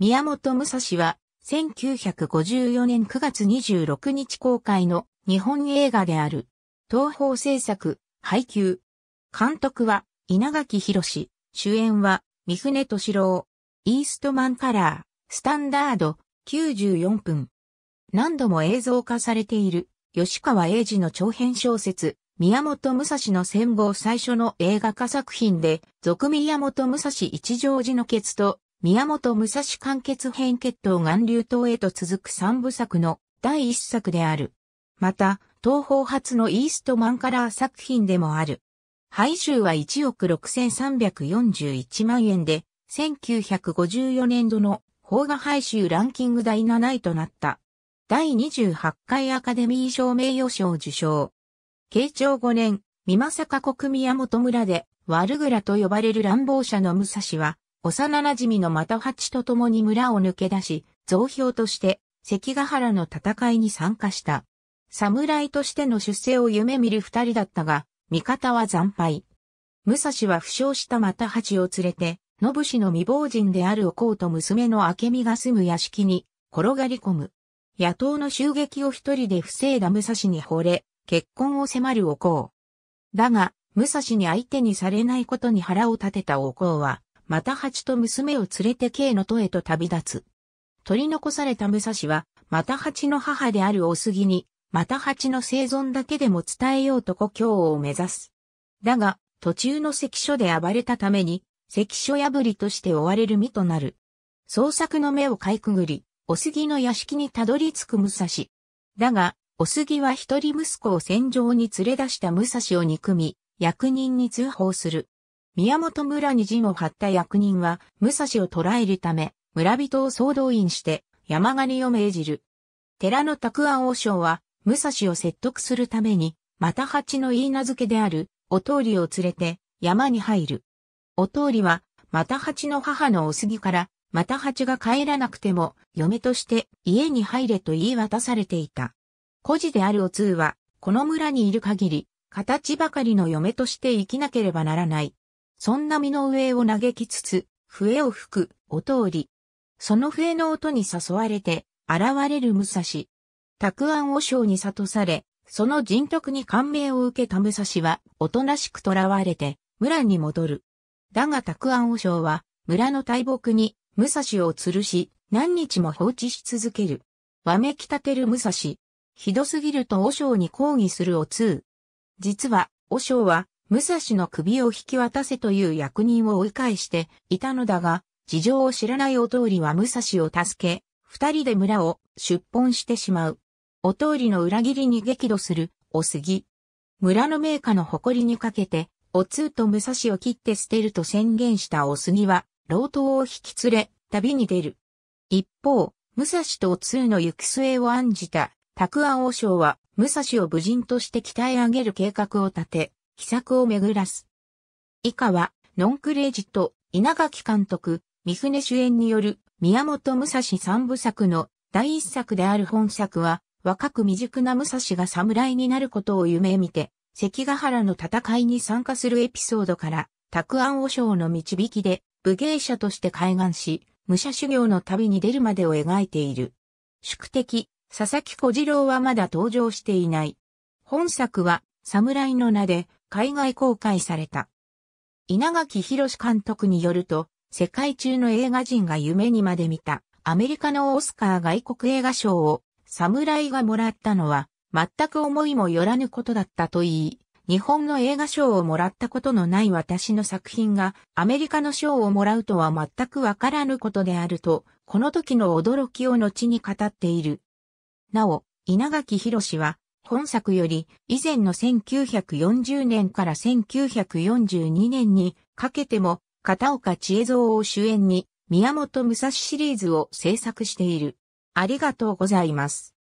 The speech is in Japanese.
宮本武蔵は、1954年9月26日公開の日本映画である、東方制作、配給。監督は、稲垣博士。主演は、三船敏郎。イーストマンカラー、スタンダード、94分。何度も映像化されている、吉川英治の長編小説、宮本武蔵の戦後最初の映画化作品で、俗宮本武蔵一乗寺の決と宮本武蔵完結編血統岩流島へと続く三部作の第一作である。また、東方初のイーストマンカラー作品でもある。配収は1億6341万円で、1954年度の邦画配収ランキング第7位となった。第28回アカデミー賞名誉賞受賞。慶長5年、美作国宮本村で、悪蔵と呼ばれる乱暴者の武蔵は、幼馴染の又八と共に村を抜け出し、増票として関ヶ原の戦いに参加した。侍としての出世を夢見る二人だったが、味方は惨敗。武蔵は負傷した又八を連れて、信氏の未亡人であるおこうと娘の明美が住む屋敷に転がり込む。野党の襲撃を一人で防いだ武蔵に惚れ、結婚を迫るおこう。だが、武蔵に相手にされないことに腹を立てたおこうは、また八と娘を連れて慶の都へと旅立つ。取り残された武蔵は、また八の母であるお杉に、また八の生存だけでも伝えようと故郷を目指す。だが、途中の関所で暴れたために、関所破りとして追われる身となる。創作の目をかいくぐり、お杉の屋敷にたどり着く武蔵。だが、お杉は一人息子を戦場に連れ出した武蔵を憎み、役人に通報する。宮本村に陣を張った役人は、武蔵を捕らえるため、村人を総動員して、山狩りを命じる。寺の沢安王将は、武蔵を説得するために、また八の言い名付けである、お通りを連れて、山に入る。お通りは、また八の母のお杉から、また八が帰らなくても、嫁として家に入れと言い渡されていた。孤児であるお通は、この村にいる限り、形ばかりの嫁として生きなければならない、そんな身の上を嘆きつつ、笛を吹く、お通り。その笛の音に誘われて、現れる武蔵。沢安和尚に悟され、その人徳に感銘を受けた武蔵は、おとなしく囚われて、村に戻る。だが沢安和尚は、村の大木に、武蔵を吊るし、何日も放置し続ける。わめきたてる武蔵。ひどすぎると和尚に抗議するお通。実は、和尚は、武蔵の首を引き渡せという役人を追い返していたのだが、事情を知らないお通りは武蔵を助け、二人で村を出奔してしまう。お通りの裏切りに激怒する、お杉。村の名家の誇りにかけて、お通と武蔵を切って捨てると宣言したお杉は、老頭を引き連れ、旅に出る。一方、武蔵とお通の行く末を案じた、拓安王将は、武蔵を武人として鍛え上げる計画を立て、秘策を巡らす。以下は、ノンクレジット、稲垣監督、三船主演による宮本武蔵三部作の第一作である本作は、若く未熟な武蔵が侍になることを夢見て、関ヶ原の戦いに参加するエピソードから、拓安和尚の導きで、武芸者として開眼し、武者修行の旅に出るまでを描いている。宿敵、佐々木小次郎はまだ登場していない。本作は、侍の名で、海外公開された。稲垣博監督によると、世界中の映画人が夢にまで見た、アメリカのオスカー外国映画賞を、侍がもらったのは、全く思いもよらぬことだったと言い、日本の映画賞をもらったことのない私の作品がアメリカの賞をもらうとは全くわからぬことであると、この時の驚きを後に語っている。なお、稲垣博は本作より以前の1940年から1942年にかけても片岡千恵蔵を主演に宮本武蔵シリーズを制作している。ありがとうございます。